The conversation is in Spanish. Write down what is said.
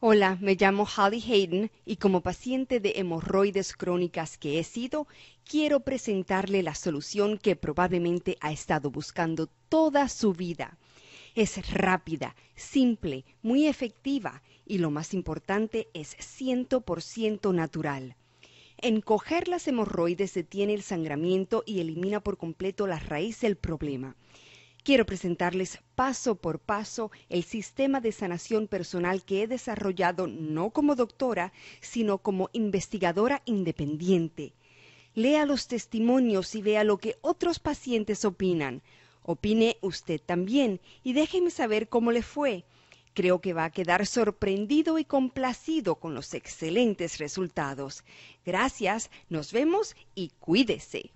Hola, me llamo Holly Hayden y como paciente de hemorroides crónicas que he sido, quiero presentarle la solución que probablemente ha estado buscando toda su vida. Es rápida, simple, muy efectiva y lo más importante es 100% natural. Encoger las hemorroides detiene el sangramiento y elimina por completo la raíz del problema. Quiero presentarles paso por paso el sistema de sanación personal que he desarrollado no como doctora, sino como investigadora independiente. Lea los testimonios y vea lo que otros pacientes opinan. Opine usted también y déjeme saber cómo le fue. Creo que va a quedar sorprendido y complacido con los excelentes resultados. Gracias, nos vemos y cuídese.